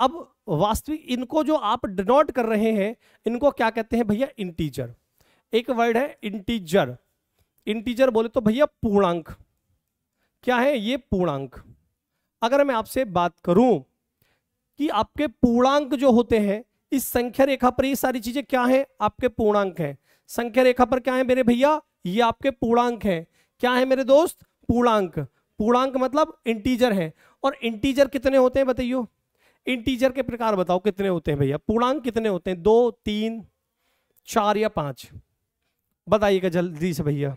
अब वास्तविक इनको जो आप डिनोट कर रहे हैं इनको क्या कहते हैं भैया इंटीजर एक वर्ड है इंटीजर इंटीजर बोले तो भैया पूर्णांक क्या है ये पूर्णांक अगर मैं आपसे बात करूं कि आपके पूर्णांक जो होते हैं इस संख्या रेखा पर ये सारी चीजें क्या हैं आपके पूर्णांक हैं संख्या रेखा पर क्या है मेरे भैया ये आपके पूर्णांक है क्या है मेरे दोस्त पूर्णांक पूर्णांक मतलब इंटीजर है और इंटीजर कितने होते हैं बताइयो इंटीजर के प्रकार बताओ कितने होते हैं भैया पूर्णांक कितने होते हैं दो तीन चार या पांच बताइएगा जल्दी से भैया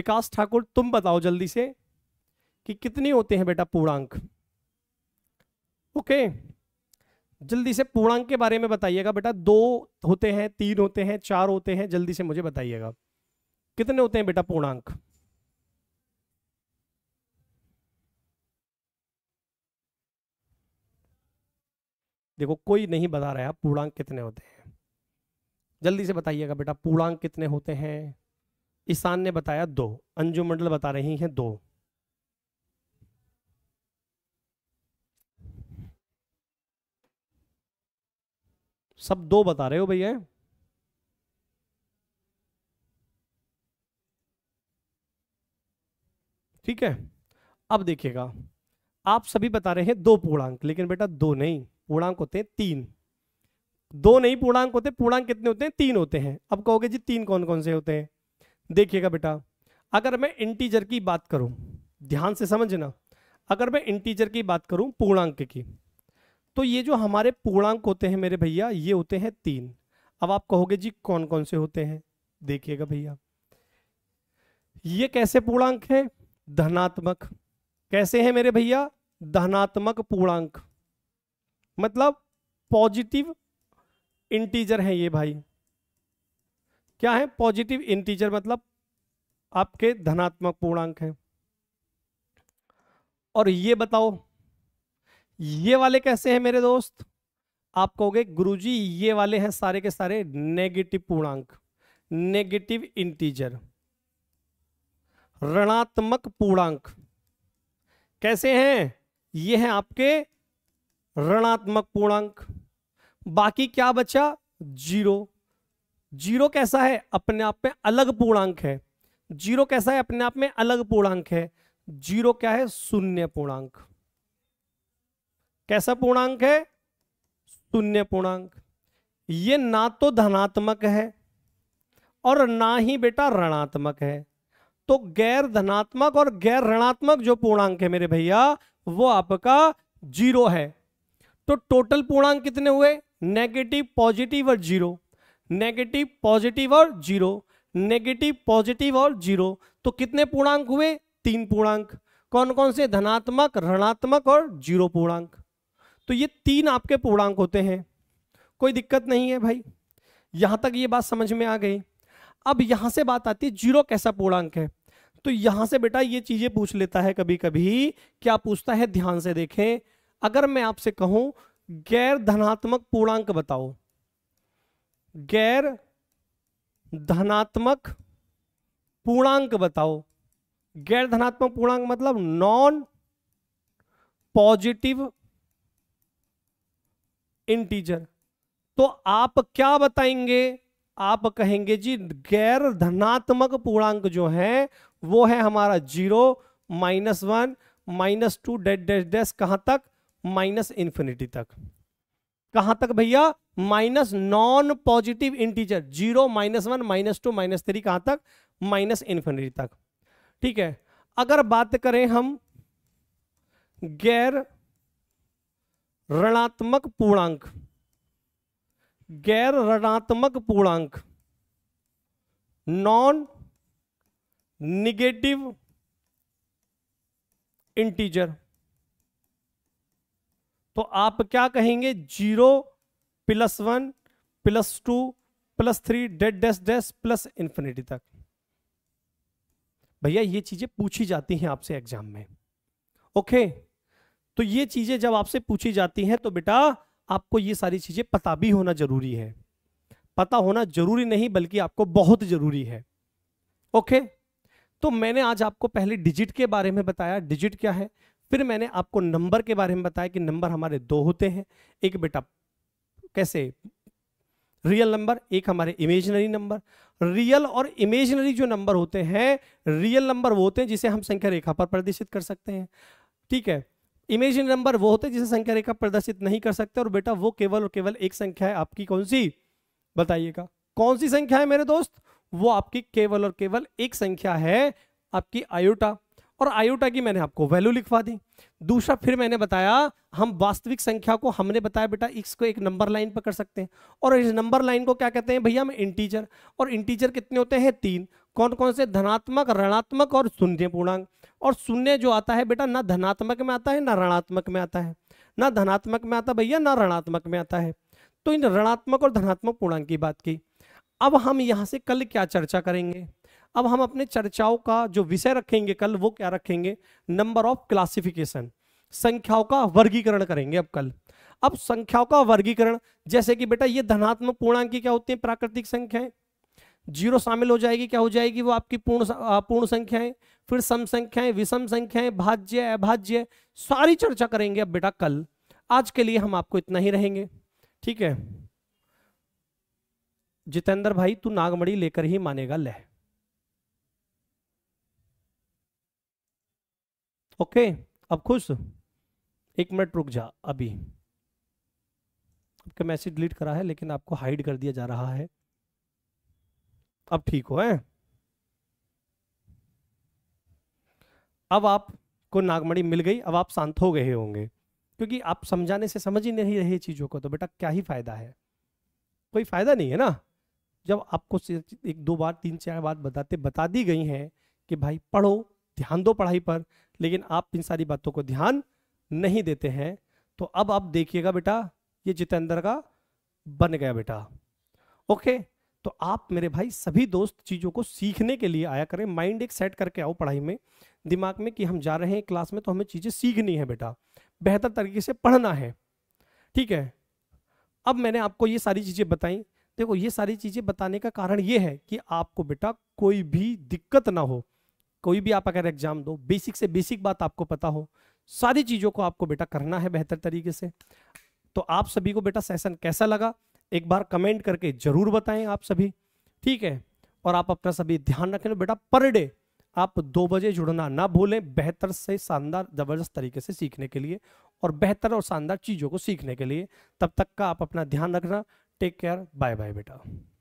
विकास ठाकुर तुम बताओ जल्दी से कि कितने होते हैं बेटा पूर्णांक ओके okay. जल्दी से पूर्णांक के बारे में बताइएगा बेटा दो होते हैं तीन होते हैं चार होते हैं जल्दी से मुझे बताइएगा कितने होते हैं बेटा पूर्णांक देखो कोई नहीं बता रहा पूर्णांक कितने होते हैं जल्दी से बताइएगा बेटा पूर्णांक कितने होते हैं ईशान ने बताया दो अंजुमंडल बता रही हैं दो सब दो बता रहे हो भैया ठीक है अब देखिएगा आप सभी बता रहे हैं दो पूर्णांक लेकिन बेटा दो नहीं पूर्णांक होते हैं तीन दो नहीं पूर्णांक होते पूर्णांक कितने होते हैं तीन होते हैं अब कहोगे जी तीन कौन कौन से होते हैं देखिएगा बेटा अगर मैं इंटीजर की बात करूं ध्यान से समझना अगर मैं इंटीजर की बात करूं पूर्णांक की तो ये जो हमारे पूर्णांक होते हैं मेरे भैया ये होते हैं तीन अब आप कहोगे जी कौन कौन से होते हैं देखिएगा भैया ये कैसे पूर्णांक है धनात्मक कैसे हैं मेरे भैया धनात्मक पूर्णांक मतलब पॉजिटिव इंटीजर है ये भाई क्या है पॉजिटिव इंटीजर मतलब आपके धनात्मक पूर्णांक है और ये बताओ ये वाले कैसे हैं मेरे दोस्त आप कहोगे गुरुजी ये वाले हैं सारे के सारे नेगेटिव पूर्णांक नेगेटिव इंटीजर ऋणात्मक पूर्णांक कैसे हैं ये हैं आपके ऋणात्मक पूर्णांक बाकी क्या बचा जीरो जीरो कैसा है अपने आप में अलग पूर्णांक है जीरो कैसा है अपने आप में अलग पूर्णांक है जीरो क्या है शून्य पूर्णांक कैसा पूर्णांक है शून्य पूर्णांक ये ना तो धनात्मक है और ना ही बेटा ऋणात्मक है तो गैर धनात्मक और गैर ऋणात्मक जो पूर्णांक है मेरे भैया वो आपका जीरो है तो टोटल पूर्णांक कितने हुए नेगेटिव पॉजिटिव और जीरो नेगेटिव पॉजिटिव और जीरो नेगेटिव पॉजिटिव और जीरो तो कितने पूर्णांक हुए तीन पूर्णांक कौन कौन से धनात्मक ऋणात्मक और जीरो पूर्णांक तो ये तीन आपके पूर्णांक होते हैं कोई दिक्कत नहीं है भाई यहां तक ये बात समझ में आ गई अब यहां से बात आती है जीरो कैसा पूर्णांक है तो यहां से बेटा ये चीज़ें पूछ लेता है कभी कभी क्या पूछता है ध्यान से देखें अगर मैं आपसे कहूं गैर धनात्मक पूर्णांक बताओ गैर धनात्मक पूर्णांक बताओ गैर धनात्मक पूर्णांक मतलब नॉन पॉजिटिव इंटीजर तो आप क्या बताएंगे आप कहेंगे जी गैर धनात्मक पूर्णांक जो है वो है हमारा zero minus one minus two डेट डेस डेस कहां तक माइनस इंफिनिटी तक कहां तक भैया minus non positive integer zero minus one minus two minus three कहां तक माइनस इंफिनिटी तक ठीक है अगर बात करें हम गैर ऋणात्मक पूर्णांक गैर ऋणात्मक पूर्णांक नॉन निगेटिव इंटीजर तो आप क्या कहेंगे zero plus one plus two plus three डेड डेस डेस प्लस इंफिनिटी तक भैया ये चीजें पूछी जाती हैं आपसे एग्जाम में ओके okay. तो ये चीजें जब आपसे पूछी जाती हैं तो बेटा आपको ये सारी चीजें पता भी होना जरूरी है पता होना जरूरी नहीं बल्कि आपको बहुत जरूरी है ओके तो मैंने आज आपको पहले डिजिट के बारे में बताया डिजिट क्या है फिर मैंने आपको नंबर के बारे में बताया कि नंबर हमारे दो होते हैं एक बेटा कैसे रियल नंबर एक हमारे इमेजनरी नंबर रियल और इमेजनरी जो नंबर होते हैं रियल नंबर वो होते हैं जिसे हम संख्या रेखा पर प्रदर्शित कर सकते हैं ठीक है इमेजिन नंबर वो होते हैं जिसे संख्या रेखा प्रदर्शित नहीं कर सकते और बेटा वो केवल और केवल एक संख्या है आपकी कौन सी बताइएगा कौन सी संख्या है मेरे दोस्त वो आपकी केवल और केवल एक संख्या है आपकी आयोटा और आयोटा की मैंने आपको वैल्यू लिखवा दी दूसरा फिर मैंने बताया हम वास्तविक संख्या को हमने बताया बेटा इसको एक नंबर लाइन पर कर सकते हैं और इस नंबर लाइन को क्या कहते हैं भैया हम इंटीजर और इंटीजर कितने होते हैं तीन कौन कौन से धनात्मक ऋणात्मक और शून्य पूर्णांक और शून्य जो आता है बेटा ना धनात्मक में आता है ना ऋणात्मक में आता है ना धनात्मक में आता भैया ना ऋणात्मक में आता है तो इन ऋणात्मक और धनात्मक पूर्णांक की बात की अब हम यहाँ से कल क्या चर्चा करेंगे अब हम अपने चर्चाओं का जो विषय रखेंगे कल वो क्या रखेंगे नंबर ऑफ क्लासिफिकेशन संख्याओं का वर्गीकरण करेंगे अब कल अब संख्याओं का वर्गीकरण जैसे कि बेटा ये धनात्मक पूर्णांक की क्या होती है प्राकृतिक संख्याएं जीरो शामिल हो जाएगी क्या हो जाएगी वो आपकी पूर्ण पूर्ण संख्याएं फिर सम संख्याएं विषम संख्याएं भाज्य अभाज्य सारी चर्चा करेंगे अब बेटा कल आज के लिए हम आपको इतना ही रहेंगे ठीक है जितेंद्र भाई तू नागमढ़ी लेकर ही मानेगा ले ओके अब खुश एक मिनट रुक जा अभी आपका मैसेज डिलीट करा है लेकिन आपको हाइड कर दिया जा रहा है अब ठीक हो है अब आपको नागमणी मिल गई अब आप शांत हो गए होंगे क्योंकि आप समझाने से समझ ही नहीं रहे चीज़ों को तो बेटा क्या ही फायदा है कोई फायदा नहीं है ना जब आपको एक दो बार तीन चार बार बताते बता दी गई हैं कि भाई पढ़ो ध्यान दो पढ़ाई पर लेकिन आप इन सारी बातों को ध्यान नहीं देते हैं तो अब आप देखिएगा बेटा ये जितेंद्र का बन गया बेटा ओके तो आप मेरे भाई सभी दोस्त चीज़ों को सीखने के लिए आया करें माइंड एक सेट करके आओ पढ़ाई में दिमाग में कि हम जा रहे हैं क्लास में तो हमें चीज़ें सीखनी है बेटा बेहतर तरीके से पढ़ना है ठीक है अब मैंने आपको ये सारी चीज़ें बताई देखो ये सारी चीज़ें बताने का कारण ये है कि आपको बेटा कोई भी दिक्कत ना हो कोई भी आप अगर एग्जाम दो बेसिक से बेसिक बात आपको पता हो सारी चीज़ों को आपको बेटा करना है बेहतर तरीके से तो आप सभी को बेटा सेशन कैसा लगा एक बार कमेंट करके जरूर बताएं आप सभी ठीक है और आप अपना सभी ध्यान रखें बेटा पर डे आप दो बजे जुड़ना ना भूलें बेहतर से शानदार जबरदस्त तरीके से सीखने के लिए और बेहतर और शानदार चीज़ों को सीखने के लिए तब तक का आप अपना ध्यान रखना टेक केयर बाय बाय बेटा